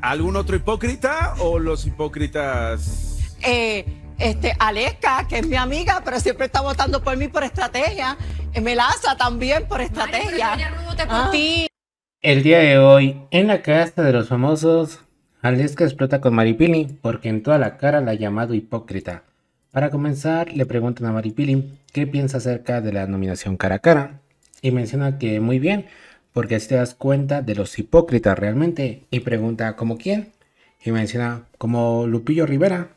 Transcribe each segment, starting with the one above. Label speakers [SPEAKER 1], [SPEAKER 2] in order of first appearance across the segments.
[SPEAKER 1] ¿Algún otro hipócrita o los hipócritas? Eh, este, Aleca, que es mi amiga, pero siempre está votando por mí por estrategia. Eh, Melaza también por estrategia. Ah. El día de hoy, en la casa de los famosos, Aleska explota con Maripili porque en toda la cara la ha llamado hipócrita. Para comenzar, le preguntan a Maripili qué piensa acerca de la nominación cara a cara y menciona que muy bien, porque así te das cuenta de los hipócritas realmente. Y pregunta, ¿como quién? Y menciona, como Lupillo Rivera,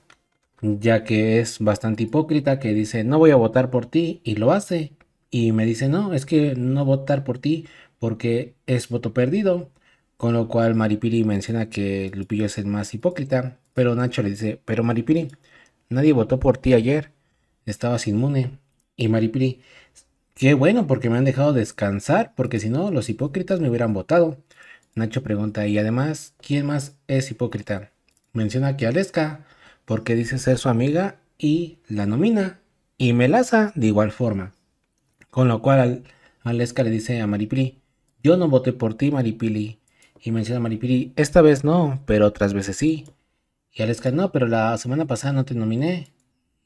[SPEAKER 1] ya que es bastante hipócrita, que dice, no voy a votar por ti, y lo hace. Y me dice, no, es que no votar por ti porque es voto perdido. Con lo cual Maripiri menciona que Lupillo es el más hipócrita, pero Nacho le dice, pero Maripiri, nadie votó por ti ayer, estabas inmune. Y Maripiri, Qué bueno, porque me han dejado descansar, porque si no, los hipócritas me hubieran votado. Nacho pregunta, y además, ¿quién más es hipócrita? Menciona que Aleska, porque dice ser su amiga y la nomina, y Melaza de igual forma. Con lo cual, Aleska le dice a Maripili, yo no voté por ti, Maripili. Y menciona a Maripili, esta vez no, pero otras veces sí. Y Aleska, no, pero la semana pasada no te nominé.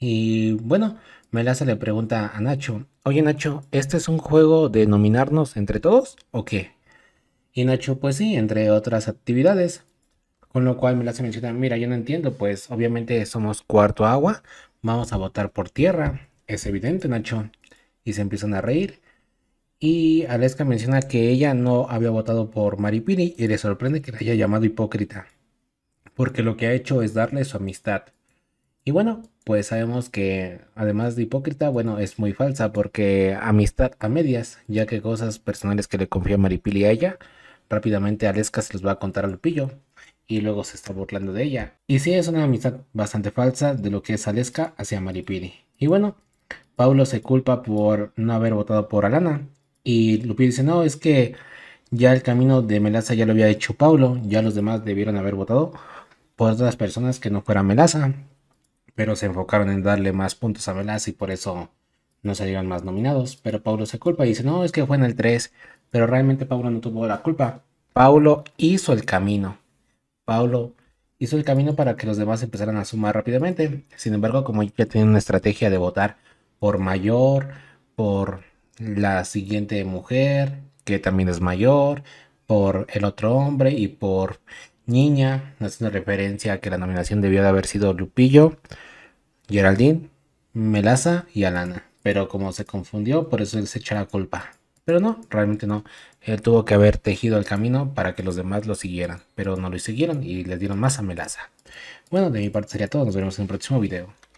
[SPEAKER 1] Y bueno, Melaza le pregunta a Nacho, oye Nacho, ¿este es un juego de nominarnos entre todos o qué? Y Nacho, pues sí, entre otras actividades. Con lo cual Melaza menciona, mira, yo no entiendo, pues obviamente somos cuarto agua, vamos a votar por tierra, es evidente Nacho. Y se empiezan a reír. Y Aleska menciona que ella no había votado por Maripiri y le sorprende que la haya llamado hipócrita, porque lo que ha hecho es darle su amistad. Y bueno, pues sabemos que además de hipócrita, bueno, es muy falsa porque amistad a medias, ya que cosas personales que le confía Maripili a ella, rápidamente Aleska se los va a contar a Lupillo y luego se está burlando de ella. Y sí, es una amistad bastante falsa de lo que es Aleska hacia Maripili. Y bueno, Paulo se culpa por no haber votado por Alana y Lupillo dice, no, es que ya el camino de Melaza ya lo había hecho Paulo, ya los demás debieron haber votado por otras personas que no fueran Melaza pero se enfocaron en darle más puntos a velas y por eso no salieron más nominados. Pero Paulo se culpa y dice, no, es que fue en el 3, pero realmente Paulo no tuvo la culpa. Paulo hizo el camino. Paulo hizo el camino para que los demás empezaran a sumar rápidamente. Sin embargo, como ya tienen una estrategia de votar por mayor, por la siguiente mujer, que también es mayor, por el otro hombre y por Niña, haciendo referencia a que la nominación debió de haber sido Lupillo, Geraldine, Melaza y Alana. Pero como se confundió, por eso él se echa la culpa. Pero no, realmente no. Él tuvo que haber tejido el camino para que los demás lo siguieran. Pero no lo siguieron y le dieron más a Melaza. Bueno, de mi parte sería todo. Nos vemos en un próximo video.